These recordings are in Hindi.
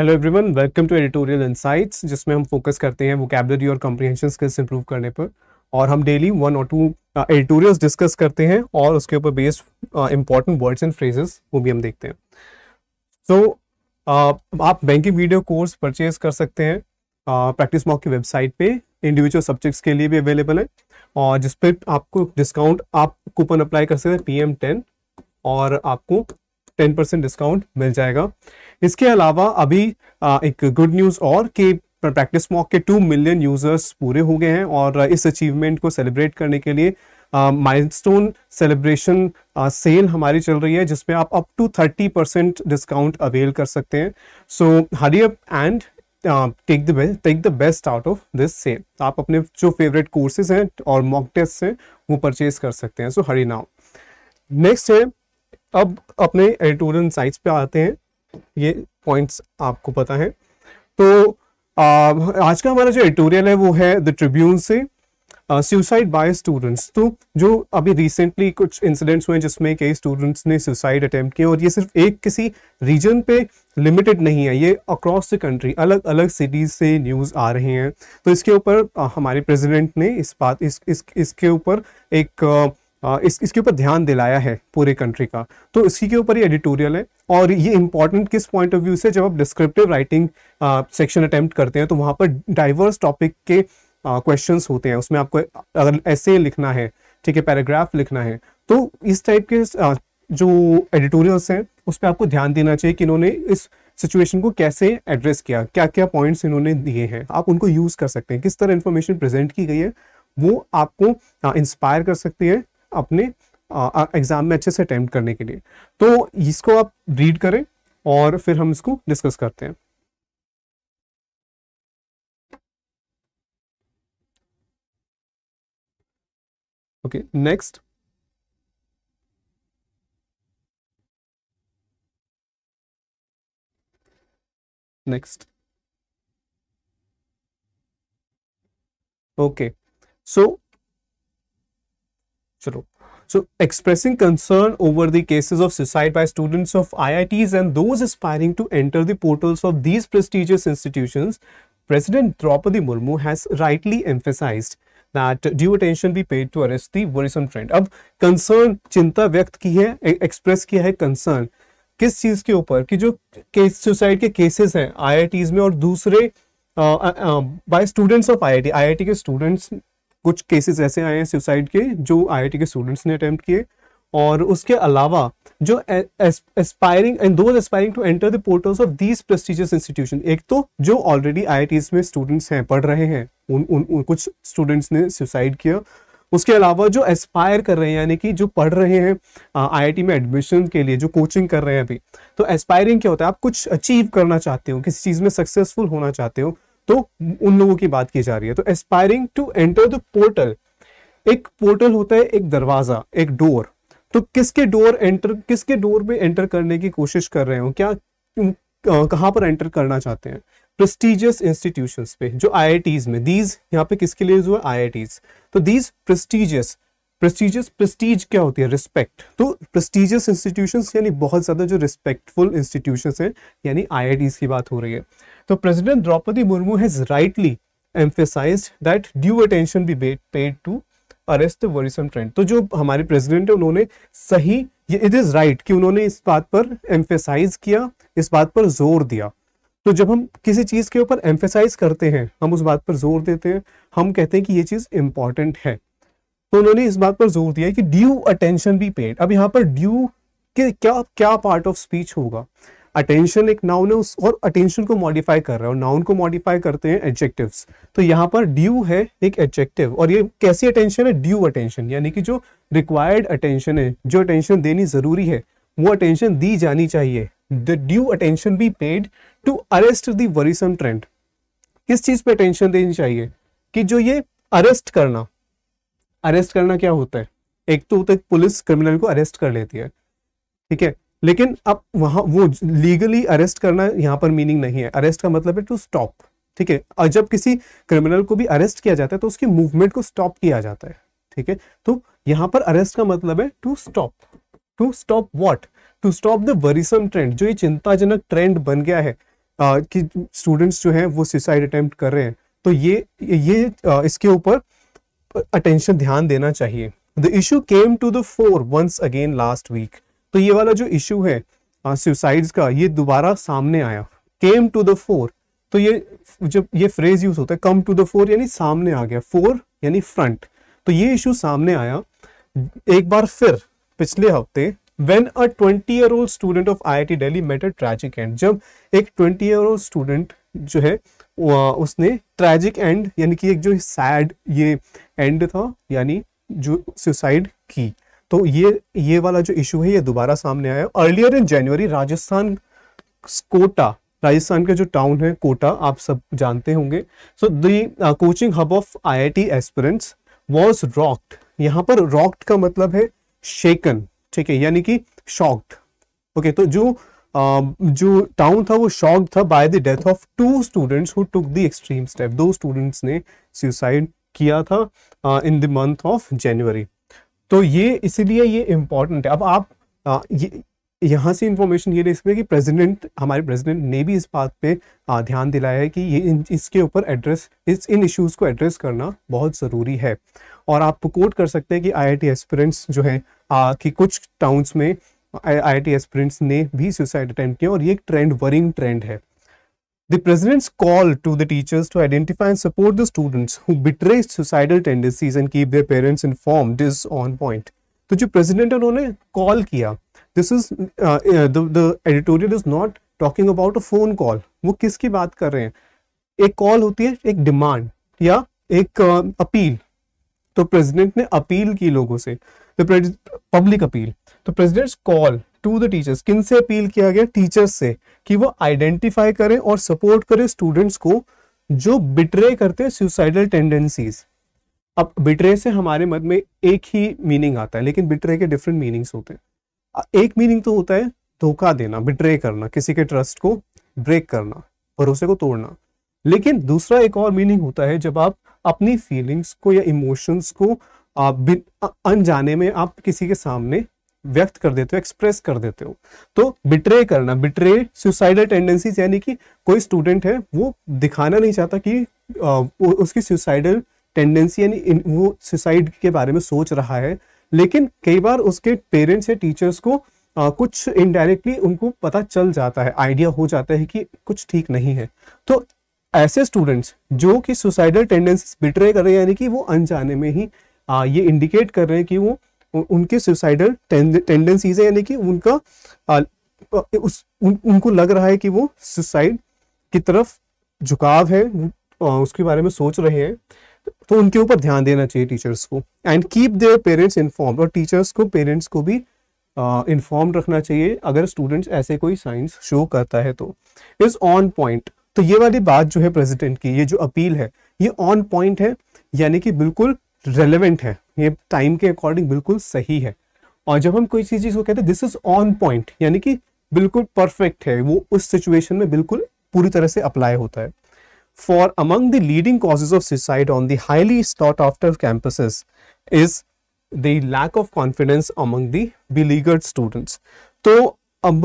Hello everyone welcome to editorial insights जिसमें हम फोकस करते हैं वोकेबलरी और कॉम्प्रीहेंशन स्किल्स इंप्रूव करने पर और हम डेली वन और टू एडिटोरियल्स डिस्कस करते हैं और उसके ऊपर based important words and phrases वो भी हम देखते हैं सो so, uh, आप बैंकिंग वीडियो कोर्स परचेज कर सकते हैं प्रैक्टिस uh, मॉक की वेबसाइट पे इंडिविजुअल सब्जेक्ट्स के लिए भी अवेलेबल है और जिसपे आपको डिस्काउंट आप कूपन अप्लाई कर सकते हैं पी एम टेन और आपको टेन परसेंट डिस्काउंट मिल जाएगा इसके अलावा अभी एक गुड न्यूज़ और कि प्रैक्टिस मॉक के टू मिलियन यूज़र्स पूरे हो गए हैं और इस अचीवमेंट को सेलिब्रेट करने के लिए माइलस्टोन सेलिब्रेशन सेल हमारी चल रही है जिसमें आप up to thirty percent discount avail कर सकते हैं so hurry up and take the best take the best out of this sale आप अपने जो फेवरेट कोर्सेज हैं और मॉक टेस्ट हैं वो परचेज कर सकते हैं सो हरी नाउ नेक्स्ट है अब अपने एडिटोरियल साइट्स पे आते हैं ये पॉइंट्स आपको पता है तो आ, आज का हमारा जो एडिटोरियल है वो है द ट्रिब्यून से सुसाइड बाय स्टूडेंट्स तो जो अभी रिसेंटली कुछ इंसिडेंट्स हुए जिसमें कई स्टूडेंट्स ने सुसाइड अटेम्प्ट किए और ये सिर्फ एक किसी रीजन पे लिमिटेड नहीं है ये अक्रॉस द कंट्री अलग अलग सिटीज से न्यूज़ आ रहे हैं तो इसके ऊपर हमारे प्रेसिडेंट ने इस बात इस, इस इसके ऊपर एक इस इसके ऊपर ध्यान दिलाया है पूरे कंट्री का तो इसी के ऊपर ही एडिटोरियल है और ये इंपॉर्टेंट किस पॉइंट ऑफ व्यू से जब आप डिस्क्रिप्टिव राइटिंग सेक्शन अटैम्प्ट करते हैं तो वहाँ पर डाइवर्स टॉपिक के क्वेश्चन होते हैं उसमें आपको अगर ऐसे लिखना है ठीक है पैराग्राफ लिखना है तो इस टाइप के uh, जो एडिटोरियल्स हैं उस पर आपको ध्यान देना चाहिए कि इन्होंने इस सिचुएशन को कैसे एड्रेस किया क्या क्या पॉइंट्स इन्होंने दिए हैं आप उनको यूज़ कर सकते हैं किस तरह इन्फॉर्मेशन प्रेजेंट की गई है वो आपको इंस्पायर कर सकती है अपने एग्जाम में अच्छे से अटैम्प्ट करने के लिए तो इसको आप रीड करें और फिर हम इसको डिस्कस करते हैं okay next next okay so चलो so expressing concern over the cases of suicide by students of IITs and those aspiring to enter the portals of these prestigious institutions president Droupadi Murmu has rightly emphasised that due attention be paid to arrest the worrisome trend अब कंसर्न चिंता व्यक्त की है एक्सप्रेस किया है कंसर्न किस चीज के ऊपर कि जो केस सुसाइड के केसेस हैं आईआईटीज में और दूसरे by students of IIT IIT के स्टूडेंट्स कुछ केसेस ऐसे आए हैं सुसाइड के जो आईआईटी के स्टूडेंट्स ने अटेम्प्ट किए और उसके अलावा जो aspiring and those aspiring to enter the portals of these prestigious institution एक तो जो ऑलरेडी आई में स्टूडेंट्स हैं पढ़ रहे हैं उन उन, उन कुछ स्टूडेंट्स ने सुसाइड किया उसके अलावा जो एस्पायर कर रहे हैं यानी कि जो पढ़ रहे हैं आईआईटी में एडमिशन के लिए जो कोचिंग कर रहे हैं अभी तो एस्पायरिंग क्या होता है आप कुछ अचीव करना चाहते हो किसी चीज़ में सक्सेसफुल होना चाहते हो तो उन लोगों की बात की जा रही है तो aspiring to enter the portal एक पोर्टल होता है एक दरवाजा एक डोर तो किसके डोर एंटर किसके डोर में एंटर करने की कोशिश कर रहे हो क्या कहां पर एंटर करना चाहते हैं प्रेस्टिजियस इंस्टीट्यूशंस पे जो आईआईटीज में दीज यहाँ पे किसके लिए आई आई आईआईटीज तो दीज प्रेस्टिजियस प्रेस्टिजियस प्रेस्टीज क्या होती है रिस्पेक्ट तो प्रेस्टीजियस इंस्टीट्यूशन यानी बहुत ज़्यादा जो रिस्पेक्टफुल इंस्टीट्यूशन है यानी आई की बात हो रही है तो president Droupadi Murmu has rightly emphasise that due attention be paid to arrest worrisome trend तो जो हमारे प्रेसिडेंट है उन्होंने सही इट इज़ राइट कि उन्होंने इस बात पर एम्फेसाइज किया इस बात पर जोर दिया तो जब हम किसी चीज़ के ऊपर एम्फेसाइज करते हैं हम उस बात पर जोर देते हैं हम कहते हैं कि ये चीज़ इंपॉर्टेंट है तो उन्होंने इस बात पर जोर दिया कि ड्यू अटेंशन भी पेड अब यहाँ पर ड्यू के क्या क्या पार्ट ऑफ स्पीच होगा अटेंशन एक नाउन है उस और अटेंशन को मॉडिफाई कर रहा है और नाउन को मॉडिफाई करते हैं एडजेक्टिव्स तो यहाँ पर ड्यू है एक एडजेक्टिव और ये कैसी अटेंशन है ड्यू अटेंशन यानी कि जो रिक्वायर्ड अटेंशन है जो अटेंशन देनी जरूरी है वो अटेंशन दी जानी चाहिए the due attention be paid to arrest the worrisome trend किस चीज पे अटेंशन देनी चाहिए कि जो ये अरेस्ट करना अरेस्ट करना क्या होता है एक तो होता है पुलिस क्रिमिनल को अरेस्ट कर लेती है ठीक है लेकिन अब वहां वो लीगली अरेस्ट करना यहाँ पर मीनिंग नहीं है अरेस्ट का मतलब है टू स्टॉप ठीक है और जब किसी क्रिमिनल को भी अरेस्ट किया जाता है तो उसकी मूवमेंट को स्टॉप किया जाता है ठीक है तो यहाँ पर अरेस्ट का मतलब है to stop to stop what to stop the worrisome trend जो ये चिंताजनक ट्रेंड बन गया है आ, कि स्टूडेंट्स जो हैं वो सुसाइड अटेम्प्ट कर रहे हैं तो ये ये आ, इसके ऊपर अटेंशन ध्यान देना चाहिए the issue came to the fore once again last week तो ये वाला जो इशू है सुसाइड्स का ये दोबारा सामने आया केम टू द फोर तो ये जब ये फ्रेज यूज होता है कम टू द फोर यानी सामने आ गया फोर यानी फ्रंट तो ये इशू सामने आया एक बार फिर पिछले हफ्ते when a twenty year old student of I I T Delhi met a tragic end जब एक ट्वेंटी ईयर ओल्ड स्टूडेंट जो है उसने ट्रैजिक एंड यानी कि एक जो सैड ये एंड था यानी जो सुसाइड की तो ये ये वाला जो इशू है ये दोबारा सामने आया earlier in January Rajasthan Kota Rajasthan का जो टाउन है कोटा आप सब जानते होंगे so the coaching hub of IIT aspirants was rocked यहाँ पर रॉक्ड का मतलब है शेकन ठीक है यानी कि शॉक्ड ओके okay, तो जो Um, जो टाउन था वो शॉक था by the death of two students who took the extreme step दो स्टूडेंट्स ने सुसाइड किया था in the month of January तो ये इसीलिए ये इम्पॉर्टेंट है अब आप uh, ये यहाँ से इंफॉर्मेशन ये ले सकते हैं कि प्रेसिडेंट हमारे प्रेसिडेंट ने भी इस बात पे uh, ध्यान दिलाया है कि ये इन, इसके ऊपर एड्रेस इस इन इश्यूज़ को एड्रेस करना बहुत ज़रूरी है और आप कोट कर सकते हैं कि आई आई एस्पिरेंट्स जो आ, uh, कि कुछ टाउन्स में आई टी एस्पिरेंट्स ने भी सुसाइड अटैम्प्ट किया और ये एक ट्रेंड वरिंग ट्रेंड है the president's call to the teachers to identify and support the students who betray suicidal tendencies and keep their parents informed is on point तो जो प्रेसिडेंट है उन्होंने कॉल किया this is the editorial is not talking about a phone call वो किसकी बात कर रहे हैं एक कॉल होती है एक डिमांड या एक अपील uh, तो प्रेसिडेंट ने अपील की लोगों से पब्लिक अपील तो president's call to the teachers किन से अपील किया गया टीचर्स से कि वो आइडेंटिफाई करें और सपोर्ट करें स्टूडेंट्स को जो बिट्रे करते हैं सुसाइडल टेंडेंसीज अब बिट्रे से हमारे मत में एक ही मीनिंग आता है लेकिन बिट्रे के डिफरेंट मीनिंग्स होते हैं एक मीनिंग तो होता है धोखा देना बिट्रे करना किसी के ट्रस्ट को ब्रेक करना भरोसे को तोड़ना लेकिन दूसरा एक और मीनिंग होता है जब आप अपनी फीलिंग्स को या इमोशंस को आप बिन अनजाने में आप किसी के सामने व्यक्त कर देते हो एक्सप्रेस कर देते हो तो बिट्रे करना बिट्रे सुसाइडल टेंडेंसीज यानी कि कोई स्टूडेंट है वो दिखाना नहीं चाहता कि आ, उसकी सुसाइडल टेंडेंसी यानी वो सुसाइड के बारे में सोच रहा है लेकिन कई बार उसके पेरेंट्स या टीचर्स को आ, कुछ इनडायरेक्टली उनको पता चल जाता है आइडिया हो जाता है कि कुछ ठीक नहीं है तो ऐसे स्टूडेंट्स जो कि सुसाइडल टेंडेंसी बिट्रे कर रहे हैं यानी कि वो अनजाने में ही आ, ये इंडिकेट कर रहे हैं कि वो उनके सुसाइडल टेंडेंसीज है यानी कि उनका आ, उस उन, उनको लग रहा है कि वो सुसाइड की तरफ झुकाव है उसके बारे में सोच रहे हैं तो उनके ऊपर ध्यान देना चाहिए टीचर्स को and keep their parents inform और टीचर्स को पेरेंट्स को भी इन्फॉर्म uh, रखना चाहिए अगर स्टूडेंट्स ऐसे कोई साइंस शो करता है तो इज ऑन पॉइंट तो ये वाली बात जो है प्रेसिडेंट की ये जो अपील है ये ऑन पॉइंट है यानी कि बिल्कुल रेलिवेंट है ये टाइम के अकॉर्डिंग बिल्कुल सही है और जब हम कोई चीज को कहते हैं दिस इज ऑन पॉइंट यानी कि बिल्कुल परफेक्ट है वो उस सिचुएशन में बिल्कुल पूरी तरह से अप्लाई होता है for among the leading causes of suicide on the highly sought after campus is the lack of confidence among the beleaguered students तो अब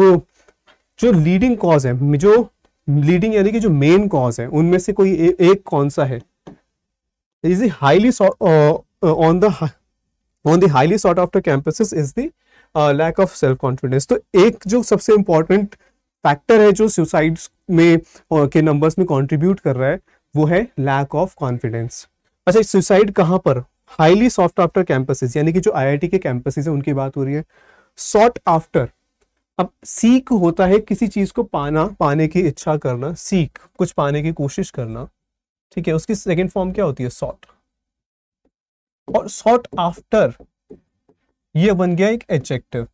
जो लीडिंग कॉज है जो लीडिंग यानी कि जो मेन कॉज है उनमें से कोई ए, एक कौन सा है is the highly so, uh, uh, on the on the highly sought after campuses is the uh, lack of self confidence तो एक जो सबसे इम्पोर्टेंट फैक्टर है जो सुसाइड्स में के नंबर्स में कंट्रीब्यूट कर रहा है वो है लैक ऑफ कॉन्फिडेंस अच्छा सुसाइड कहाँ पर हाईली सॉफ्ट आफ्टर कैंपसेस यानी कि जो आईआईटी के कैंपसेस हैं उनकी बात हो रही है सॉट आफ्टर अब सीख होता है किसी चीज को पाना पाने की इच्छा करना सीख कुछ पाने की कोशिश करना ठीक है उसकी सेकेंड फॉर्म क्या होती है सॉट और सॉट आफ्टर ये बन गया एक एडजेक्टिव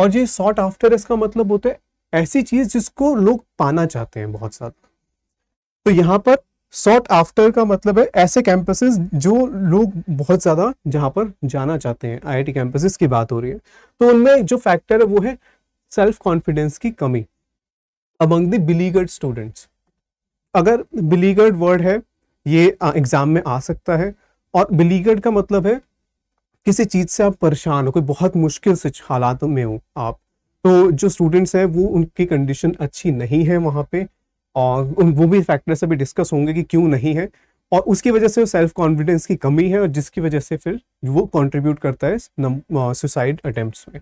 और ये सॉट आफ्टर इसका मतलब होता है ऐसी चीज जिसको लोग पाना चाहते हैं बहुत ज्यादा तो यहाँ पर सॉट आफ्टर का मतलब है ऐसे कैंपसेस जो लोग बहुत ज्यादा जहां पर जाना चाहते हैं आईआईटी कैंपसेस की बात हो रही है तो उनमें जो फैक्टर है वो है सेल्फ कॉन्फिडेंस की कमी अमंग द बिलीगर्ड स्टूडेंट्स अगर बिलीगर्ड वर्ड है ये एग्ज़ाम में आ सकता है और बिलीगर्ड का मतलब है किसी चीज़ से आप परेशान हो कोई बहुत मुश्किल से हालात में हो आप तो जो स्टूडेंट्स हैं वो उनकी कंडीशन अच्छी नहीं है वहाँ पे और वो भी फैक्टर से भी डिस्कस होंगे कि क्यों नहीं है और उसकी वजह से सेल्फ कॉन्फिडेंस की कमी है और जिसकी वजह से फिर वो कंट्रीब्यूट करता है सुसाइड अटेम्प्ट्स में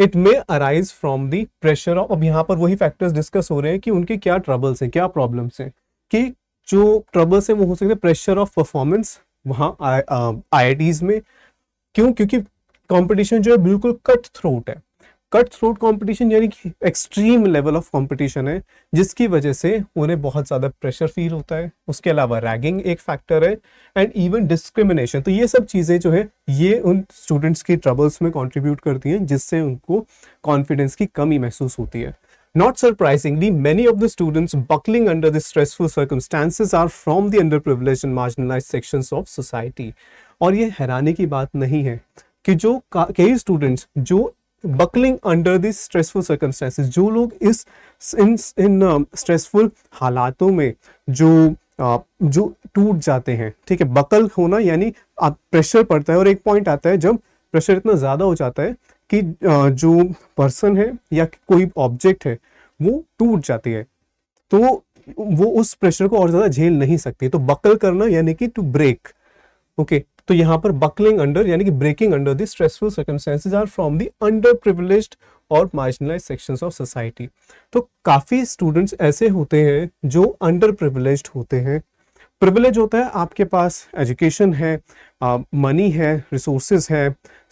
it may arise from the pressure अब यहाँ पर वही फैक्टर्स डिस्कस हो रहे हैं कि उनके क्या ट्रबल्स हैं क्या प्रॉब्लम्स हैं कि जो ट्रबल्स हैं वो हो सकते हैं प्रेशर ऑफ परफॉर्मेंस वहाँ आई uh, में क्यों क्योंकि कंपटीशन जो है बिल्कुल कट थ्रोट है कट थ्रोट कंपटीशन यानी कि एक्सट्रीम लेवल ऑफ कंपटीशन है जिसकी वजह से उन्हें बहुत ज़्यादा प्रेशर फील होता है उसके अलावा रैगिंग एक फैक्टर है एंड इवन डिस्क्रिमिनेशन तो ये सब चीज़ें जो है ये उन स्टूडेंट्स की ट्रबल्स में कॉन्ट्रीब्यूट करती हैं जिससे उनको कॉन्फिडेंस की कमी महसूस होती है Not surprisingly, many of the students buckling under the stressful circumstances are from the underprivileged and marginalized sections of society. और ये हैरानी की बात नहीं है कि जो कई स्टूडेंट्स जो buckling under this stressful circumstances जो लोग इस इन इन स्ट्रेसफुल हालातों में जो आ, जो टूट जाते हैं ठीक है बकल होना यानी आप प्रेशर पड़ता है और एक पॉइंट आता है जब प्रेशर इतना ज़्यादा हो जाता है कि जो पर्सन है या कोई ऑब्जेक्ट है वो टूट जाती है तो वो उस प्रेशर को और ज्यादा झेल नहीं सकती तो बकल करना यानी कि टू ब्रेक ओके तो यहाँ पर बकलिंग अंडर यानी कि breaking under the stressful circumstances are from the under privilege और मार्जिनलाइज सेक्शंस ऑफ सोसाइटी तो काफ़ी स्टूडेंट्स ऐसे होते हैं जो अंडर प्रिविलेज्ड होते हैं प्रिविलेज होता है आपके पास एजुकेशन है मनी है रिसोर्सेज है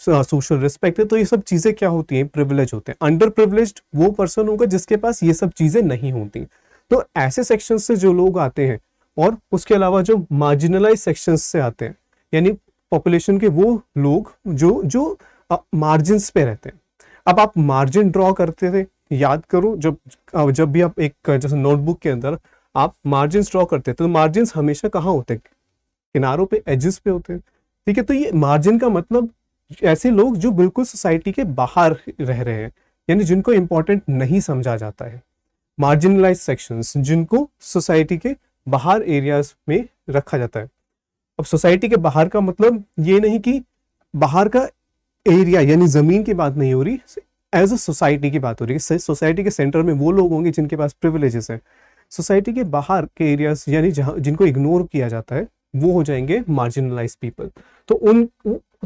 सोशल रिस्पेक्ट है तो ये सब चीज़ें क्या होती हैं प्रिविलेज होते हैं अंडर प्रिविलेज वो पर्सन होगा जिसके पास ये सब चीज़ें नहीं होती तो ऐसे सेक्शन से जो लोग आते हैं और उसके अलावा जो मार्जिनलाइज सेक्शन से आते हैं यानी पॉपुलेशन के वो लोग जो जो मार्जिनस पे रहते हैं अब आप मार्जिन ड्रॉ करते थे याद करो जब जब भी आप एक जैसे नोटबुक के अंदर आप मार्जिन ड्रॉ करते हैं तो मार्जिन हमेशा कहाँ होते हैं किनारों पे एजेस पे होते हैं ठीक है तो ये मार्जिन का मतलब ऐसे लोग जो बिल्कुल सोसाइटी के बाहर रह रहे हैं यानी जिनको इम्पोर्टेंट नहीं समझा जाता है मार्जिनलाइज सेक्शंस जिनको सोसाइटी के बाहर एरियाज में रखा जाता है अब सोसाइटी के बाहर का मतलब ये नहीं कि बाहर का एरिया यानी ज़मीन की बात नहीं हो रही एज अ सोसाइटी की बात हो रही है सोसाइटी के सेंटर में वो लोग होंगे जिनके पास प्रिविलेजेस हैं सोसाइटी के बाहर के एरियाज यानी जहाँ जिनको इग्नोर किया जाता है वो हो जाएंगे मार्जिनलाइज पीपल तो उन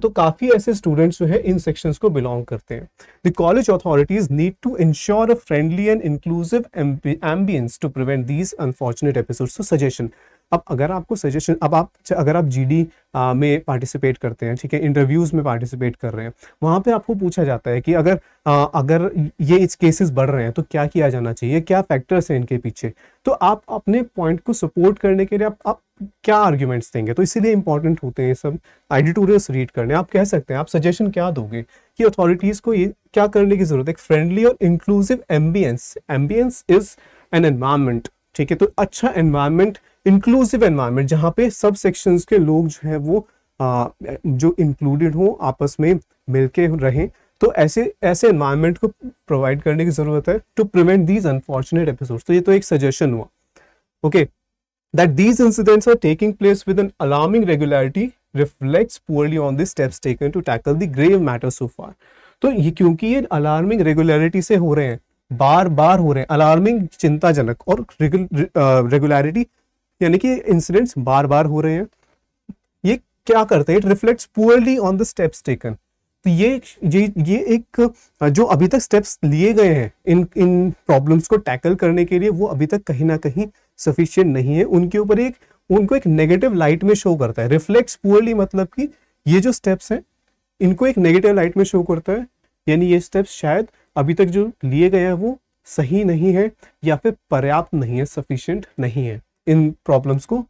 तो काफी ऐसे स्टूडेंट्स जो है इन सेक्शंस को बिलोंग करते हैं the college authorities need to ensure a friendly and inclusive ambience to prevent these unfortunate episodes suggestion अब अगर आपको सजेशन अब आप अच्छा, अगर आप जीडी में पार्टिसिपेट करते हैं ठीक है इंटरव्यूज़ में पार्टिसिपेट कर रहे हैं वहाँ पे आपको पूछा जाता है कि अगर आ, अगर ये इस केसेस बढ़ रहे हैं तो क्या किया जाना चाहिए क्या फैक्टर्स हैं इनके पीछे तो आप अपने पॉइंट को सपोर्ट करने के लिए आप, आप क्या आर्ग्यूमेंट्स देंगे तो इसीलिए इंपॉर्टेंट होते हैं सब एडिटोरियल्स रीड करने आप कह सकते हैं आप सजेशन क्या दोगे कि अथॉरिटीज़ को ये क्या करने की ज़रूरत है फ्रेंडली और inclusive ambience ambience is an environment ठीक है तो अच्छा एनवायरमेंट इंक्लूसिव एनवायरमेंट जहां पे सब सेक्शन के लोग जो है वो आ, जो इंक्लूडेड हो आपस में मिलके रहें तो ऐसे ऐसे एनवायरमेंट को प्रोवाइड करने की जरूरत है to prevent these unfortunate episode तो ये तो एक सजेशन हुआ okay that these incidents are taking place with an alarming regularity reflects poorly on the steps taken to tackle the grave matter so far तो ये क्योंकि ये अलार्मिंग रेगुलरिटी से हो रहे हैं बार बार हो रहे हैं अलार्मिंग चिंताजनक और रेगुलरिटी uh, यानी कि इंसिडेंट्स बार बार हो रहे हैं ये क्या करते हैं it reflects poorly on the steps taken तो ये ये ये एक uh, जो अभी तक स्टेप्स लिए गए हैं इन इन प्रॉब्लम्स को टैकल करने के लिए वो अभी तक कहीं ना कहीं सफिशियंट नहीं है उनके ऊपर एक उनको एक नेगेटिव लाइट में शो करता है रिफ्लेक्ट्स पुअरली मतलब कि ये जो स्टेप्स हैं इनको एक नेगेटिव लाइट में शो करता है यानी ये स्टेप्स शायद आ, अभी तक जो लिए गए हैं वो सही नहीं है या फिर पर्याप्त नहीं है सफिशियंट नहीं है इन प्रॉब्लम्स को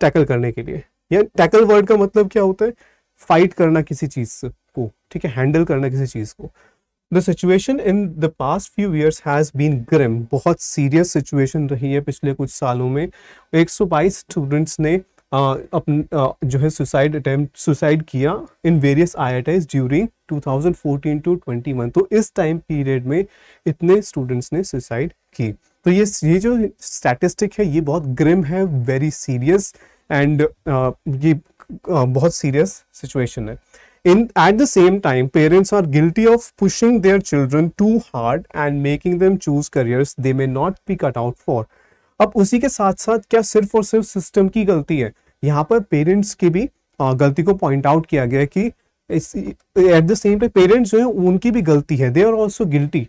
टैकल करने के लिए या टैकल वर्ड का मतलब क्या होता है फाइट करना किसी चीज को ठीक है हैंडल करना किसी चीज को the situation in the past few years has been grim बहुत सीरियस सिचुएशन रही है पिछले कुछ सालों में 122 स्टूडेंट्स ने अपन जो है सुसाइड अटेम्प्ट सुसाइड किया in various I during 2014 to 21 तो इस टाइम पीरियड में इतने स्टूडेंट्स ने सुसाइड की तो ये ये जो स्टैटिस्टिक है ये बहुत ग्रिम है वेरी सीरियस एंड ये बहुत सीरियस सिचुएशन है in at the same time parents are guilty of pushing their children too hard and making them choose careers they may not be cut out for अब उसी के साथ साथ क्या सिर्फ और सिर्फ सिस्टम की गलती है यहाँ पर पेरेंट्स की भी गलती को पॉइंट आउट किया गया कि at the same time parents जो है उनकी भी गलती है दे आर ऑल्सो गिल्टी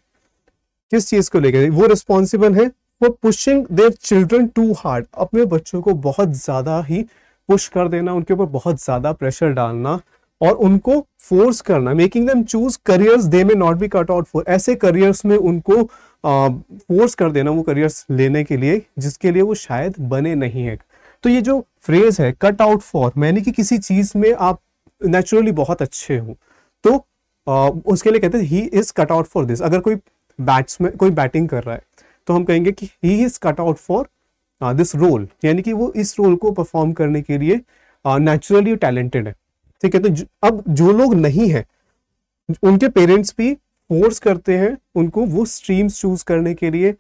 किस चीज को लेकर वो रिस्पॉन्सिबल है वो pushing their children too hard अपने बच्चों को बहुत ज्यादा ही पुश कर देना उनके ऊपर बहुत ज्यादा प्रेशर डालना और उनको फोर्स करना making them choose careers they may not be cut out for ऐसे करियर्स में उनको फोर्स कर देना वो करियर्स लेने के लिए जिसके लिए वो शायद बने नहीं है तो ये जो फ्रेज है कट आउट फॉर मैंने कि किसी चीज में आप नेचुरली बहुत अच्छे हो तो आ, उसके लिए कहते हैं he is cut out for this अगर कोई बैट्समैन कोई बैटिंग कर रहा है तो हम कहेंगे कि he is cut out for this role यानी कि वो इस रोल को परफॉर्म करने के लिए नेचुरली टैलेंटेड है ठीक है तो अब जो लोग नहीं है उनके पेरेंट्स भी फोर्स करते हैं उनको वो स्ट्रीम्स चूज करने के लिए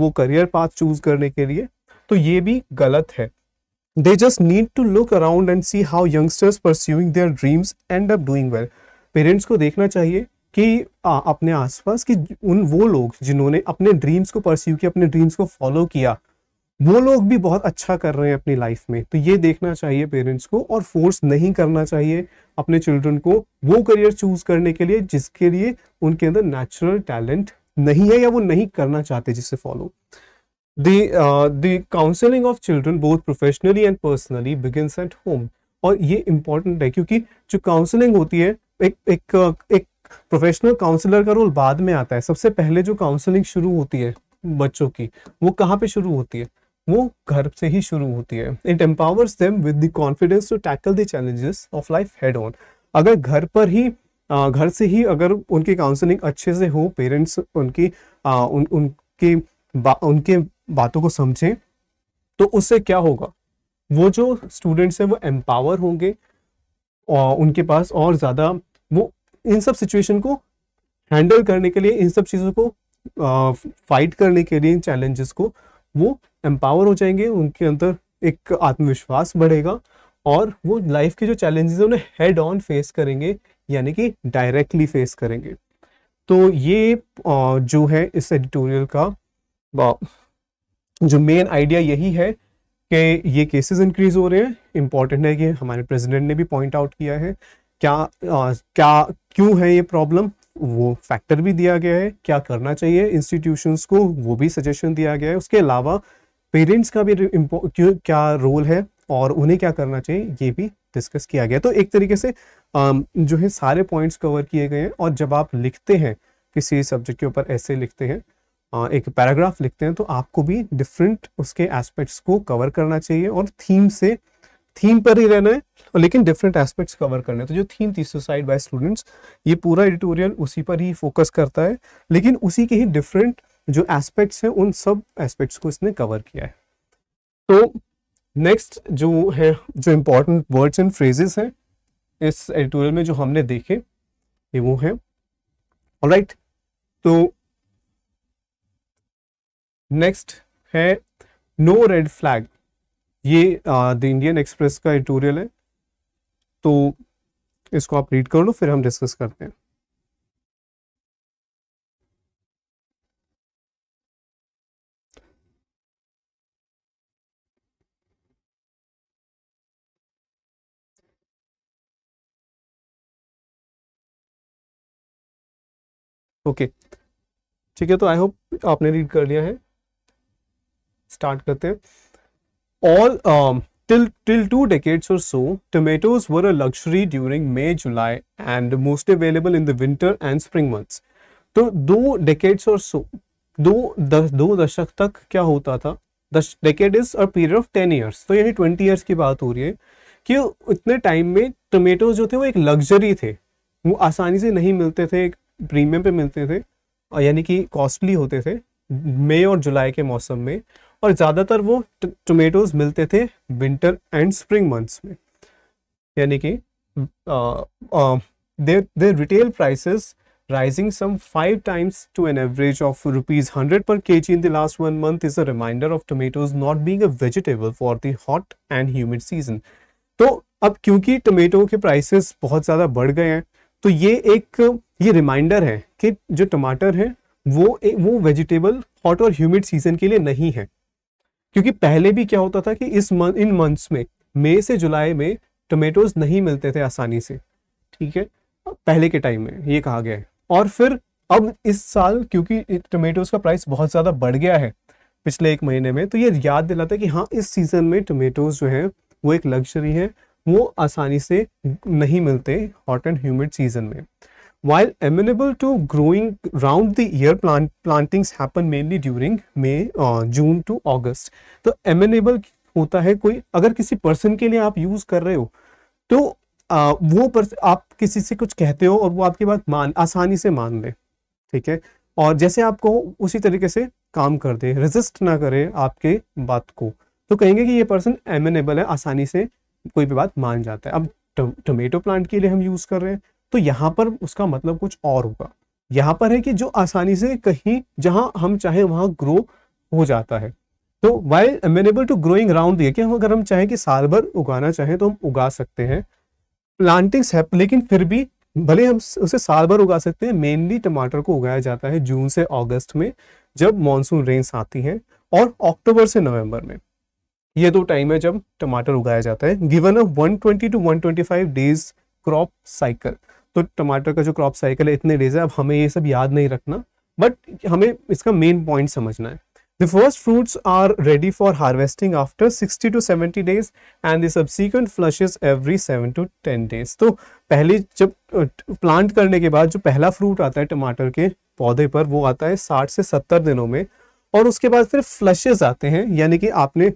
वो करियर पाथ चूज करने के लिए तो ये भी गलत है they just need to look around and see how youngsters pursuing their dreams end up doing well parents को देखना चाहिए कि आ, अपने आसपास कि उन वो लोग जिन्होंने अपने ड्रीम्स को परस्यू किया अपने ड्रीम्स को फॉलो किया वो लोग भी बहुत अच्छा कर रहे हैं अपनी लाइफ में तो ये देखना चाहिए पेरेंट्स को और फोर्स नहीं करना चाहिए अपने चिल्ड्रन को वो करियर चूज करने के लिए जिसके लिए उनके अंदर नेचुरल टैलेंट नहीं है या वो नहीं करना चाहते जिसे follow the counselling of children both professionally and personally begins at home और ये इंपॉर्टेंट है क्योंकि जो काउंसलिंग होती है एक एक एक प्रोफेशनल काउंसलर का रोल बाद में आता है सबसे पहले जो काउंसलिंग शुरू होती है बच्चों की वो कहाँ पे शुरू होती है वो घर से ही शुरू होती है it empowers them with the confidence to tackle the challenges of life head on अगर घर पर ही घर से ही अगर उनकी काउंसलिंग अच्छे से हो पेरेंट्स उनकी आ, उन उनके बा, उनके बातों को समझें तो उससे क्या होगा वो जो स्टूडेंट्स हैं वो एम्पावर होंगे और उनके पास और ज़्यादा वो इन सब सिचुएशन को हैंडल करने के लिए इन सब चीज़ों को फाइट करने के लिए इन चैलेंजेस को वो एम्पावर हो जाएंगे उनके अंदर एक आत्मविश्वास बढ़ेगा और वो लाइफ के जो चैलेंजेस हैं उन्हें हेड ऑन फेस करेंगे यानी कि डायरेक्टली फेस करेंगे तो ये जो है इस एडिटोरियल का जो मेन आइडिया यही है कि ये केसेस इंक्रीज हो रहे हैं इम्पॉर्टेंट है कि हमारे प्रेसिडेंट ने भी पॉइंट आउट किया है क्या आ, क्या क्यों है ये प्रॉब्लम वो फैक्टर भी दिया गया है क्या करना चाहिए इंस्टीट्यूशंस को वो भी सजेशन दिया गया है उसके अलावा पेरेंट्स का भी क्या रोल है और उन्हें क्या करना चाहिए ये भी डिस्कस किया गया तो एक तरीके से जो है सारे पॉइंट्स कवर किए गए हैं और जब आप लिखते हैं किसी सब्जेक्ट के ऊपर ऐसे लिखते हैं एक पैराग्राफ लिखते हैं तो आपको भी डिफरेंट उसके एस्पेक्ट्स को कवर करना चाहिए और थीम से थीम पर ही रहना है और लेकिन डिफरेंट एस्पेक्ट्स कवर करने तो जो थीम थी सुसाइड बाय स्टूडेंट्स ये पूरा एडिटोरियल उसी पर ही फोकस करता है लेकिन उसी के ही डिफरेंट जो एस्पेक्ट्स हैं उन सब एस्पेक्ट्स को इसने कवर किया है तो नेक्स्ट जो है जो इम्पोर्टेंट वर्ड्स एंड फ्रेजेस हैं इस एडिटोरियल में जो हमने देखे ये वो हैं ऑलराइट तो नेक्स्ट है नो रेड फ्लैग ये द इंडियन एक्सप्रेस का एडिटोरियल है तो इसको आप रीड कर लो फिर हम डिस्कस करते हैं ओके ठीक है तो आई होप आपने रीड कर लिया है स्टार्ट करते हैं all Till, till two decades or so, tomatoes were a luxury during May, July and most available in the winter and spring months. तो दो decades or so, दो, द, दो दशक तक क्या होता था decade is a period of ten years तो यानी ट्वेंटी ईयर्स की बात हो रही है कि इतने टाइम में टोमेटोज जो थे वो एक लग्जरी थे वो आसानी से नहीं मिलते थे एक प्रीमियम पे मिलते थे यानी कि कॉस्टली होते थे मई और जुलाई के मौसम में और ज्यादातर वो टोमेटोज मिलते थे विंटर एंड स्प्रिंग मंथ्स में यानी कि they retail prices rising some five times to an average of rupees hundred per K G in the last one month is a reminder of tomatoes not being a vegetable for the hot and humid season तो अब क्योंकि टोमेटो के प्राइसेस बहुत ज्यादा बढ़ गए हैं तो ये एक ये रिमाइंडर है कि जो टमाटर है वो वो वेजिटेबल हॉट और ह्यूमिड सीजन के लिए नहीं है क्योंकि पहले भी क्या होता था कि इस मन, इन मंथ्स में मई से जुलाई में टोमेटोज नहीं मिलते थे आसानी से ठीक है पहले के टाइम में ये कहा गया है और फिर अब इस साल क्योंकि टोमेटोज का प्राइस बहुत ज़्यादा बढ़ गया है पिछले एक महीने में तो ये याद दिलाता है कि हाँ इस सीज़न में टोमेटोज जो है वो एक लग्जरी है वो आसानी से नहीं मिलते हॉट एंड ह्यूमिड सीज़न में While amenable to growing round the year, plant, plantings happen mainly during May, uh, June to August. तो amenable होता है कोई अगर किसी person के लिए आप use कर रहे हो तो आ, uh, वो पर्स आप किसी से कुछ कहते हो और वो आपकी बात मान आसानी से मान ले ठीक है और जैसे आपको उसी तरीके से काम कर दे रेजिस्ट ना करे आपके बात को तो कहेंगे कि ये पर्सन एमेनेबल है आसानी से कोई भी बात मान जाता है अब टोमेटो प्लांट के लिए हम यूज़ कर रहे हैं तो यहाँ पर उसका मतलब कुछ और होगा यहाँ पर है कि जो आसानी से कहीं जहाँ हम चाहे वहाँ ग्रो हो जाता है तो while amenable to growing round दिए कि हम अगर हम चाहें कि साल भर उगाना चाहें तो हम उगा सकते हैं प्लांटिंग्स है लेकिन फिर भी भले हम उसे साल भर उगा सकते हैं मेनली टमाटर को उगाया जाता है जून से अगस्त में जब मानसून रेन्स आती हैं और अक्टूबर से नवंबर में ये दो टाइम है जब टमाटर उगाया जाता है given a 120 to 125 days crop cycle तो टमाटर का जो क्रॉप साइकिल है इतने डेज है अब हमें ये सब याद नहीं रखना बट हमें इसका मेन पॉइंट समझना है the first fruits are ready for harvesting after 60 to 70 days and the subsequent flushes every 7 to 10 days तो पहले जब प्लांट करने के बाद जो पहला फ्रूट आता है टमाटर के पौधे पर वो आता है 60 से 70 दिनों में और उसके बाद फिर फ्लशेज आते हैं यानी कि आपने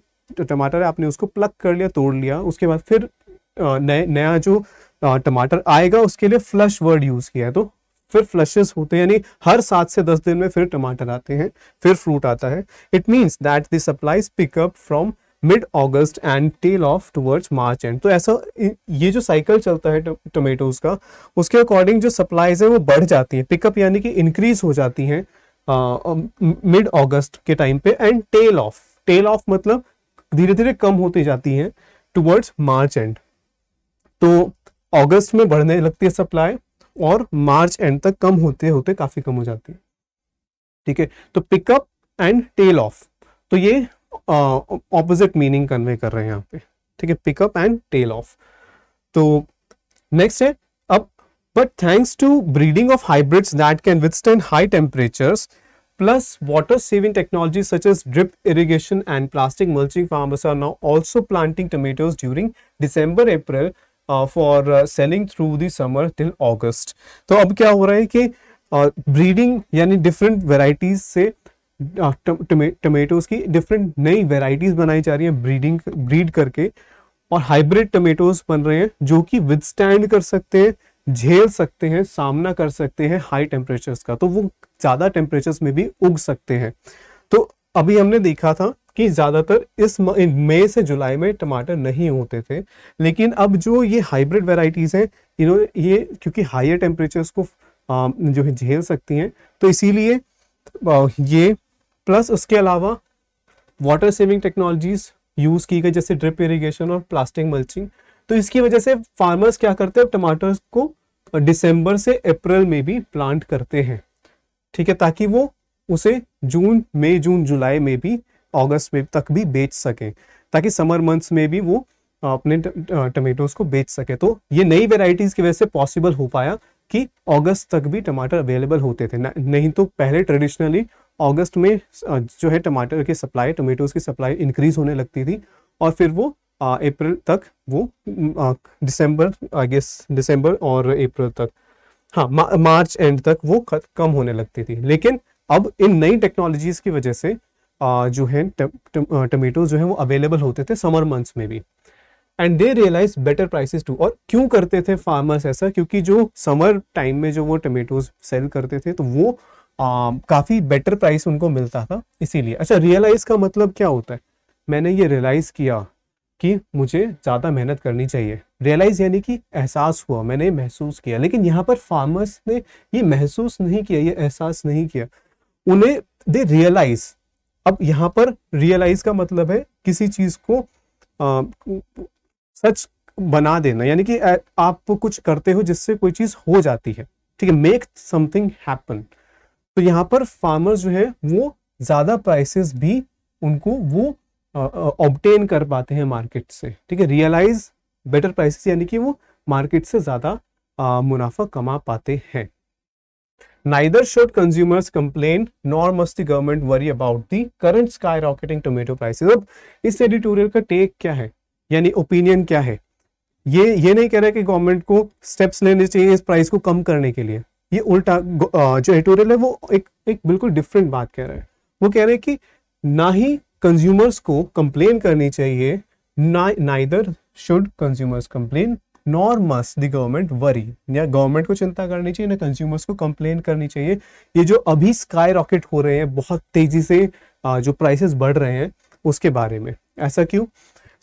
टमाटर आपने उसको प्लक कर लिया तोड़ लिया उसके बाद फिर नए नया जो टमाटर आएगा उसके लिए फ्लश वर्ड यूज किया है तो फिर फ्लशेस होते हैं यानी हर सात से दस दिन में फिर टमाटर आते हैं फिर फ्रूट आता है it means that the supplies pick up from mid August and tail off towards March end तो ऐसा ये जो साइकिल चलता है टोमेटोज का उसके अकॉर्डिंग जो सप्लाईज है वो बढ़ जाती है पिकअप यानी कि इंक्रीज हो जाती है मिड ऑगस्ट के टाइम पे and tail off tail off मतलब धीरे धीरे कम होती जाती है टूवर्ड्स मार्च एंड तो अगस्त में बढ़ने लगती है सप्लाई और मार्च एंड तक कम होते होते काफी कम हो जाती है ठीक है तो पिकअप एंड टेल ऑफ तो ये ऑपोजिट मीनिंग कन्वे कर रहे हैं यहाँ पे ठीक है पिकअप एंड टेल ऑफ तो नेक्स्ट है अब but thanks to breeding of hybrids that can withstand high temperatures plus water saving technology such as drip irrigation and plastic mulching farmers are now also planting tomatoes during December April for selling through the summer till August तो अब क्या हो रहा है कि ब्रीडिंग uh, यानी डिफरेंट वेराइटीज से टमेटोज uh, की डिफरेंट नई वेराइटीज बनाई जा रही हैं ब्रीडिंग ब्रीड करके और हाइब्रिड टमेटोज बन रहे हैं जो कि विदस्टैंड कर सकते हैं झेल सकते हैं सामना कर सकते हैं हाई टेम्परेचर का तो वो ज़्यादा टेम्परेचर में भी उग सकते हैं तो अभी हमने देखा था कि ज़्यादातर इस मई से जुलाई में टमाटर नहीं होते थे लेकिन अब जो ये हाइब्रिड वेराइटीज़ हैं इन्होंने ये क्योंकि हायर टेम्परेचर्स को जो है झेल सकती हैं तो इसीलिए ये प्लस उसके अलावा वाटर सेविंग टेक्नोलॉजीज़ यूज़ की गई जैसे ड्रिप इरिगेशन और प्लास्टिक मल्चिंग तो इसकी वजह से फार्मर्स क्या करते हैं टमाटर को दिसंबर से अप्रैल में भी प्लांट करते हैं ठीक है ताकि वो उसे जून मई जून जुलाई में भी अगस्त में तक भी बेच सकें ताकि समर मंथ्स में भी वो अपने टमेटोज को बेच सके तो ये नई वेराइटीज की वजह से पॉसिबल हो पाया कि अगस्त तक भी टमाटर अवेलेबल होते थे नहीं तो पहले ट्रेडिशनली अगस्त में जो है टमाटर की सप्लाई टमेटोज की सप्लाई इंक्रीज होने लगती थी और फिर वो अप्रैल तक वो दिसंबर आई गेस दिसंबर और अप्रैल तक हाँ मार्च एंड तक वो कम होने लगती थी लेकिन अब इन नई टेक्नोलॉजीज की वजह से जो है टमेटो जो है वो अवेलेबल होते थे समर मंथ्स में भी and they realise better prices too और क्यों करते थे फार्मर्स ऐसा क्योंकि जो समर टाइम में जो वो टमेटोज सेल करते थे तो वो काफ़ी बेटर प्राइस उनको मिलता था इसीलिए अच्छा रियलाइज का मतलब क्या होता है मैंने ये रियलाइज़ किया कि मुझे ज़्यादा मेहनत करनी चाहिए रियलाइज़ यानी कि एहसास हुआ मैंने महसूस किया लेकिन यहाँ पर फार्मर्स ने ये महसूस नहीं किया ये एहसास नहीं किया उन्हें दे रियलाइज अब यहाँ पर रियलाइज का मतलब है किसी चीज को आ, सच बना देना यानी कि आप कुछ करते हो जिससे कोई चीज हो जाती है ठीक है मेक समथिंग हैपन तो यहाँ पर फार्मर्स जो है वो ज्यादा प्राइसेस भी उनको वो ऑब्टेन कर पाते हैं मार्केट से ठीक है रियलाइज बेटर प्राइसेस यानी कि वो मार्केट से ज्यादा मुनाफा कमा पाते हैं Neither should consumers complain nor must the government worry about the current skyrocketing tomato prices. अब इस editorial का take क्या है यानी opinion क्या है ये ये नहीं कह रहा कि गवर्नमेंट को स्टेप्स लेने चाहिए इस प्राइस को कम करने के लिए ये उल्टा जो एडिटोरियल है वो एक एक बिल्कुल डिफरेंट बात कह रहा है वो कह रहे हैं कि ना ही कंज्यूमर्स को कंप्लेन करनी चाहिए ना neither should consumers complain nor must the government worry या गवर्नमेंट को चिंता करनी चाहिए ना कंज्यूमर्स को कंप्लेन करनी चाहिए ये जो अभी स्काई रॉकेट हो रहे हैं बहुत तेजी से जो प्राइसेस बढ़ रहे हैं उसके बारे में ऐसा क्यों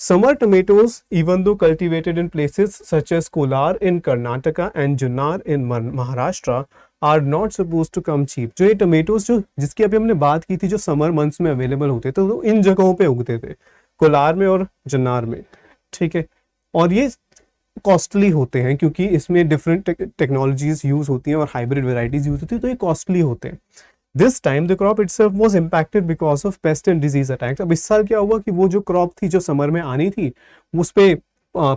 summer tomatoes even though cultivated in places such as Kolar in Karnataka and Junnar in Maharashtra are not suppose to come cheap जो ये टोमेटोज जो जिसकी अभी हमने बात की थी जो समर मंथ्स में अवेलेबल होते थे तो इन जगहों पे उगते थे कोलार में और जुन्नार में ठीक है और ये कॉस्टली होते हैं क्योंकि इसमें डिफरेंट टेक्नोलॉजीज यूज होती हैं और हाइब्रिड वेराइटीज यूज होती है तो ये कॉस्टली होते हैं this time the crop it's was impacted because of pest and disease attacks अब इस साल क्या हुआ कि वो जो क्रॉप थी जो समर में आनी थी उस पर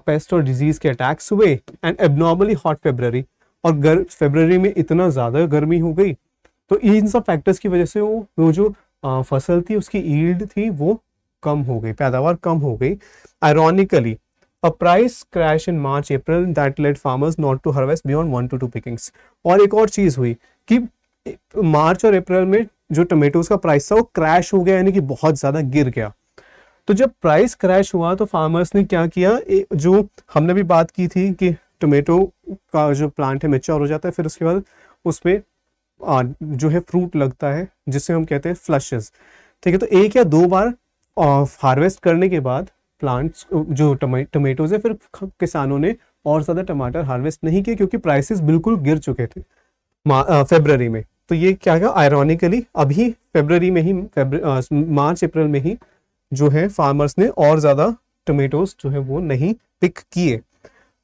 पेस्ट और डिजीज के अटैक्स हुए एंड एबनॉर्मली हॉट फेबररी और फेबररी में इतना ज़्यादा गर्मी हो गई तो इन सब फैक्टर्स की वजह से वो वो जो आ, फसल थी उसकी ईल्ड थी वो कम हो गई पैदावार कम हो गई ironically a price crash in March April that led farmers not to harvest beyond one to two pickings और एक और चीज हुई कि मार्च और अप्रैल में जो टोमेटोज का प्राइस था वो क्रैश हो गया यानी कि बहुत ज्यादा गिर गया तो जब प्राइस क्रैश हुआ तो फार्मर्स ने क्या किया जो हमने भी बात की थी कि टोमेटो का जो प्लांट है मेच्योर हो जाता है फिर उसके बाद उसमें जो है फ्रूट लगता है जिसे हम कहते हैं फ्लशेस ठीक है तो एक या दो बार हार्वेस्ट करने के बाद प्लांट्स uh, जो टमेटोज है फिर किसानों ने और ज़्यादा टमाटर हार्वेस्ट नहीं किए क्योंकि प्राइसेस बिल्कुल गिर चुके थे फेबररी में तो ये क्या है आयरॉनिकली अभी फेबररी में ही मार्च अप्रैल में ही जो है फार्मर्स ने और ज़्यादा टोमेटोज जो है वो नहीं पिक किए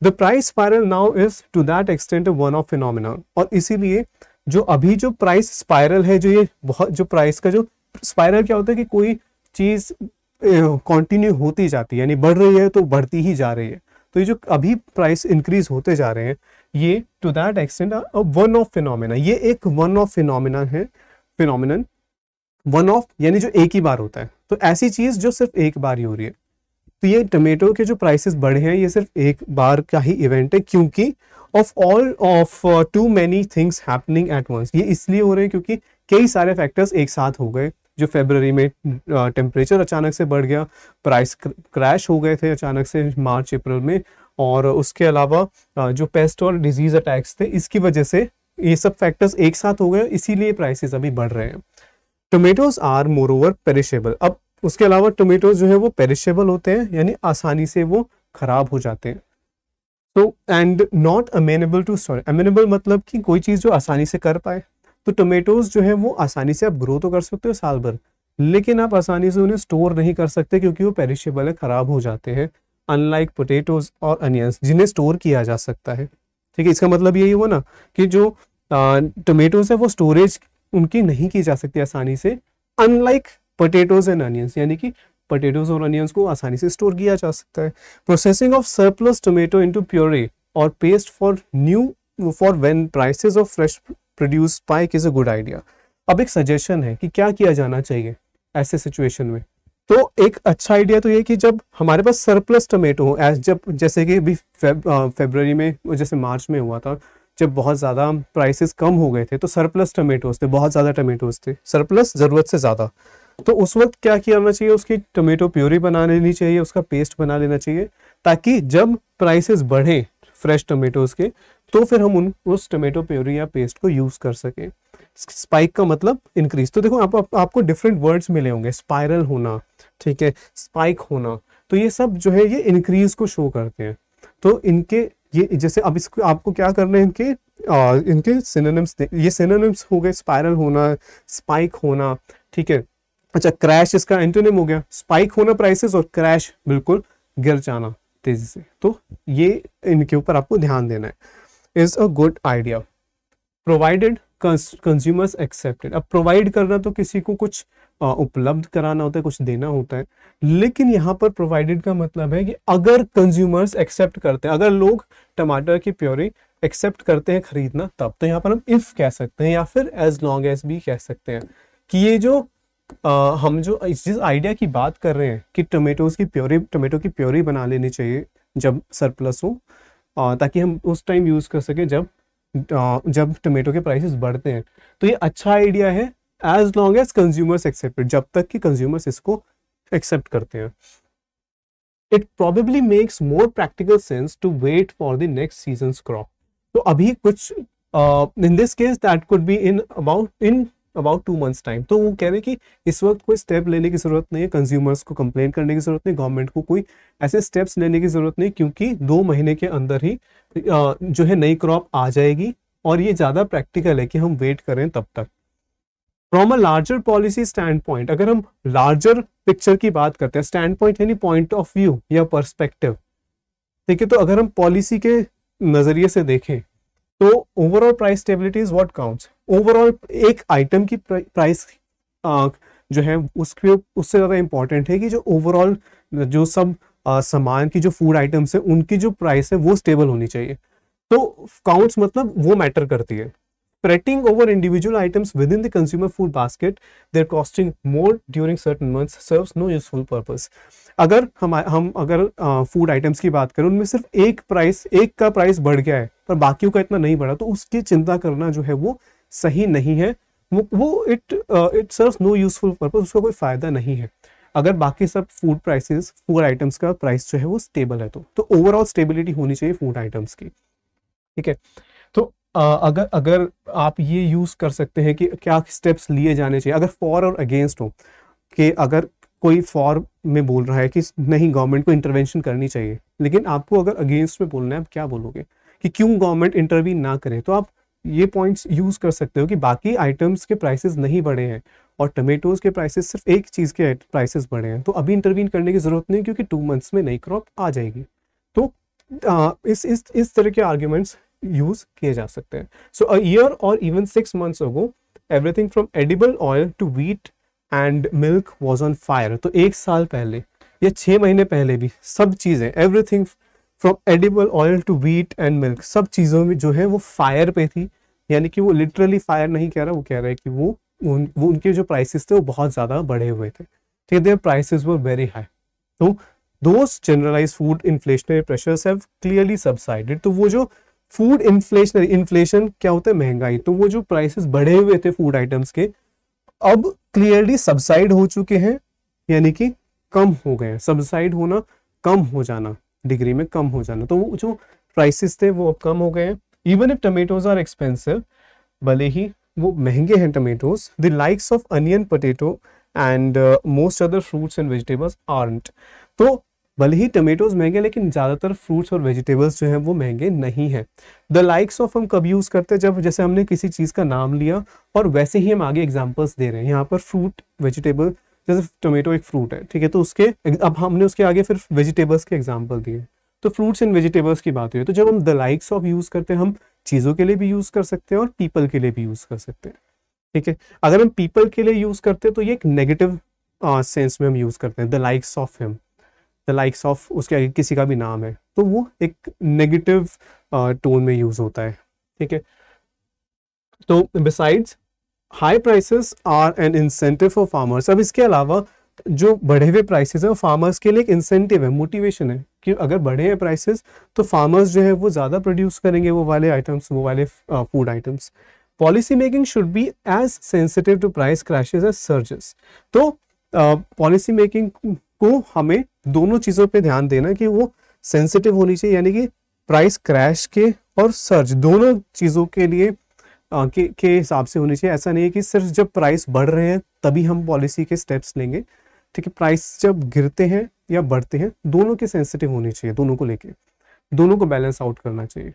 the price spiral now is to that extent one of phenomenon और इसीलिए जो अभी जो प्राइस स्पायरल है जो ये बहुत जो प्राइस का जो स्पायरल क्या होता है कि कोई चीज कंटिन्यू होती जाती है यानी बढ़ रही है तो बढ़ती ही जा रही है तो ये जो अभी प्राइस इंक्रीज होते जा रहे हैं ये to that extent one of phenomena ये एक वन ऑफ फिनोमिना है फिनोमिन वन ऑफ यानी जो एक ही बार होता है तो ऐसी चीज जो सिर्फ एक बार ही हो रही है तो ये टमेटो के जो प्राइसेस बढ़े हैं ये सिर्फ एक बार का ही इवेंट है क्योंकि of all of too many things happening at once ये इसलिए हो रहे हैं क्योंकि कई सारे फैक्टर्स एक साथ हो गए जो फेबररी में टेम्परेचर अचानक से बढ़ गया प्राइस क्रैश हो गए थे अचानक से मार्च अप्रैल में और उसके अलावा जो पेस्ट और डिजीज अटैक्स थे इसकी वजह से ये सब फैक्टर्स एक साथ हो गए इसीलिए प्राइसेस अभी बढ़ रहे हैं tomatoes are moreover perishable अब उसके अलावा टोमेटोज जो है वो पेरिशेबल होते हैं यानी आसानी से वो खराब हो जाते हैं तो and not amenable to sorry amenable मतलब कि कोई चीज़ जो आसानी से कर पाए तो टोमेटोज जो है वो आसानी से आप ग्रो तो कर सकते हो साल भर लेकिन आप आसानी से उन्हें स्टोर नहीं कर सकते क्योंकि वो पेरिशेबल है ख़राब हो जाते हैं अनलाइक पोटेटोज और अनियंस जिन्हें स्टोर किया जा सकता है ठीक है इसका मतलब यही हुआ ना कि जो टोमेटोज है वो स्टोरेज उनकी नहीं की जा सकती आसानी से अनलाइक पोटेटोज एंड अनियंस यानी कि पोटेटोज और अनियंस को आसानी से स्टोर किया जा सकता है processing of surplus tomato into puree और paste for new for when prices of fresh produce spike is a good idea अब एक सजेशन है कि क्या किया जाना चाहिए ऐसे सिचुएशन में तो एक अच्छा आइडिया तो ये कि जब हमारे पास सरप्लस टमेटो हो एज जब जैसे कि अभी फेबररी में जैसे मार्च में हुआ था जब बहुत ज़्यादा प्राइसेस कम हो गए थे तो सरप्लस टमेटोज थे बहुत ज़्यादा टमेटोज थे सरप्लस ज़रूरत से ज़्यादा तो उस वक्त क्या किया जाना चाहिए उसकी टमेटो प्योरी बना लेनी चाहिए उसका पेस्ट बना लेना चाहिए ताकि जब प्राइसेस बढ़े फ्रेश टमेटोज के तो फिर हम उन उस टोमेटो प्योरी या पेस्ट को यूज कर सकें स्पाइक का मतलब इंक्रीज तो देखो आप, आप, आपको डिफरेंट वर्ड्स मिले होंगे स्पाइरल होना ठीक है स्पाइक होना तो ये सब जो है ये इंक्रीज को शो करते हैं तो इनके ये जैसे अब इसको आपको क्या करना है इनके आ, इनके सिनोनिम्स ये सिनोनिम्स हो गए स्पाइरल होना स्पाइक होना ठीक है अच्छा क्रैश इसका एंटोनिम हो गया स्पाइक होना प्राइसेस और क्रैश बिल्कुल गिर जाना तेजी से तो ये इनके ऊपर आपको ध्यान देना है is a good idea provided consumers accepted अब प्रोवाइड करना तो किसी को कुछ उपलब्ध कराना होता है कुछ देना होता है लेकिन यहाँ पर प्रोवाइडेड का मतलब है कि अगर कंज्यूमर्स एक्सेप्ट करते हैं अगर लोग टमाटर की प्योरी एक्सेप्ट करते हैं खरीदना तब तो यहाँ पर हम इफ कह सकते हैं या फिर एज लॉन्ग एज भी कह सकते हैं कि ये जो आ, हम जो इस जिस आइडिया की बात कर रहे हैं कि टोमेटोज की प्योरी टोमेटो की प्योरी बना लेनी चाहिए जब सरप्लस हो ताकि हम उस टाइम यूज़ कर सकें जब जब टमेटो के प्राइसेस बढ़ते हैं तो ये अच्छा आइडिया है as long as consumers accepted जब तक कि कंज्यूमर्स इसको एक्सेप्ट करते हैं it probably makes more practical sense to wait for the next season crop तो अभी कुछ in this case that could be in about in about two months time तो वो कह रहे हैं कि इस वक्त कोई स्टेप लेने की ज़रूरत नहीं है कंज्यूमर्स को कंप्लेन करने की ज़रूरत नहीं गवर्नमेंट को कोई ऐसे स्टेप्स लेने की ज़रूरत नहीं क्योंकि दो महीने के अंदर ही जो है नई क्रॉप आ जाएगी और ये ज़्यादा प्रैक्टिकल है कि हम वेट करें तब तक from a larger policy standpoint अगर हम लार्जर पिक्चर की बात करते हैं स्टैंड पॉइंट यानी पॉइंट ऑफ व्यू या परस्पेक्टिव ठीक है तो अगर हम पॉलिसी के नज़रिए से देखें तो overall price stability is what counts overall एक आइटम की प्राइस जो है उसके उससे ज़्यादा इम्पॉर्टेंट है कि जो ओवरऑल जो सब सामान की जो फूड आइटम्स है उनकी जो प्राइस है वो स्टेबल होनी चाहिए तो काउंट्स मतलब वो मैटर करती है spreading over individual items within the consumer food basket their costing more during certain months serves no useful purpose अगर हम हम अगर फूड आइटम्स की बात करें उनमें सिर्फ एक प्राइस एक का प्राइस बढ़ गया है पर बाकियों का इतना नहीं बढ़ा तो उसकी चिंता करना जो है वो सही नहीं है वो वो it it serve no useful purpose उसका कोई फ़ायदा नहीं है अगर बाकी सब फूड प्राइसेस फूड आइटम्स का प्राइस जो है वो स्टेबल है तो तो ओवरऑल स्टेबिलिटी होनी चाहिए फूड आइटम्स की ठीक है तो आ, uh, अगर अगर आप ये यूज़ कर सकते हैं कि क्या स्टेप्स लिए जाने चाहिए अगर फॉर और अगेंस्ट हो कि अगर कोई फॉर में बोल रहा है कि नहीं गवर्नमेंट को इंटरवेंशन करनी चाहिए लेकिन आपको अगर अगेंस्ट में बोलना है आप क्या बोलोगे कि क्यों गवर्नमेंट इंटरवीन ना करे तो आप ये पॉइंट्स यूज़ कर सकते हो कि बाकी आइटम्स के प्राइसेस नहीं बढ़े हैं और टमेटोज़ के प्राइसेस सिर्फ एक चीज़ के प्राइसेस बढ़े हैं तो अभी इंटरवीन करने की ज़रूरत नहीं क्योंकि टू मंथ्स में नई क्रॉप आ जाएगी तो आ, इस इस इस तरह के आर्ग्यूमेंट्स यूज़ किए जा सकते हैं सो अ ईयर और even six months ago everything from edible oil to wheat and milk was on fire तो एक साल पहले या छः महीने पहले भी सब चीज़ें everything from edible oil to wheat and milk सब चीज़ों में जो है वो फायर पे थी यानी कि वो लिटरली फायर नहीं कह रहा वो कह रहा है कि वो उन, वो उनके जो प्राइसेस थे वो बहुत ज़्यादा बढ़े हुए थे ठीक है प्राइसेस वर वेरी हाई तो those generalised food inflationary pressures have clearly subsided तो वो जो फूड इन्फ्लेशनरी इन्फ्लेशन क्या होता है महंगाई तो वो जो प्राइसेस बढ़े हुए थे फूड आइटम्स के अब क्लियरली सबसाइड हो चुके हैं यानी कि कम हो गए सबसाइड होना कम हो जाना डिग्री में कम हो जाना तो वो जो प्राइसेस थे वो अब कम हो गए हैं even if tomatoes are expensive भले ही वो महंगे हैं tomatoes the likes of onion potato and most other fruits and vegetables aren't तो भले ही टमेटोज महंगे लेकिन ज़्यादातर फ्रूट्स और वेजिटेबल्स जो हैं वो महंगे नहीं हैं द लाइक्स ऑफ हम कब यूज़ करते हैं जब जैसे हमने किसी चीज़ का नाम लिया और वैसे ही हम आगे एग्जाम्पल्स दे रहे हैं यहाँ पर फ्रूट वेजिटेबल जैसे टोमेटो एक फ्रूट है ठीक है तो उसके अब हमने उसके आगे फिर वेजिटेबल्स के एग्जाम्पल दिए तो फ्रूट्स एंड वेजिटेबल्स की बात हुई तो जब हम द लाइक्स ऑफ यूज़ करते हैं हम चीज़ों के लिए भी यूज़ कर सकते हैं और पीपल के लिए भी यूज़ कर सकते हैं ठीक है अगर हम पीपल के लिए यूज़ करते हैं तो ये एक नेगेटिव सेंस में हम यूज़ करते हैं the likes of him the likes of उसके आगे किसी का भी नाम है तो वो एक नेगेटिव टोन में यूज़ होता है ठीक है तो besides high prices are an incentive for farmers अब इसके अलावा जो बढ़े हुए प्राइसेस हैं वो फार्मर्स के लिए एक इंसेंटिव है मोटिवेशन है कि अगर बढ़े हैं प्राइसेस तो फार्मर्स जो है वो ज़्यादा प्रोड्यूस करेंगे वो वाले आइटम्स वो वाले food items policy making should be as sensitive to price crashes as surges तो पॉलिसी uh, मेकिंग को हमें दोनों चीज़ों पे ध्यान देना कि वो सेंसिटिव होनी चाहिए यानी कि प्राइस क्रैश के और सर्ज दोनों चीज़ों के लिए के के हिसाब से होनी चाहिए ऐसा नहीं है कि सिर्फ जब प्राइस बढ़ रहे हैं तभी हम पॉलिसी के स्टेप्स लेंगे ठीक है प्राइस जब गिरते हैं या बढ़ते हैं दोनों के सेंसिटिव होने चाहिए दोनों को लेके दोनों को बैलेंस आउट करना चाहिए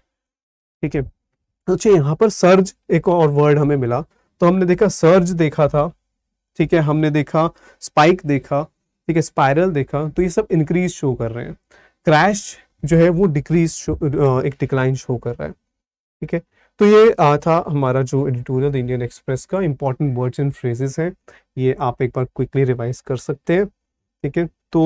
ठीक है अच्छा यहाँ पर सर्ज एक और वर्ड हमें मिला तो हमने देखा सर्ज देखा था ठीक है हमने देखा स्पाइक देखा ठीक है स्पायरल देखा तो ये सब इंक्रीज शो कर रहे हैं क्रैश जो है वो डिक्रीज एक डिक्लाइन शो कर रहा है ठीक है तो ये आ, था हमारा जो एडिटोरियल इंडियन एक्सप्रेस का इंपॉर्टेंट वर्ड्स एंड फ्रेजेस हैं ये आप एक बार क्विकली रिवाइज कर सकते हैं ठीक है तो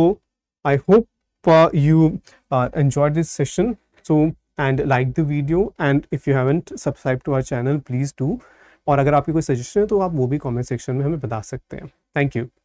I hope you enjoy this session so and like the video and if you haven't subscribe to our channel please do और अगर आपकी कोई सजेशन है तो आप वो भी कमेंट सेक्शन में हमें बता सकते हैं थैंक यू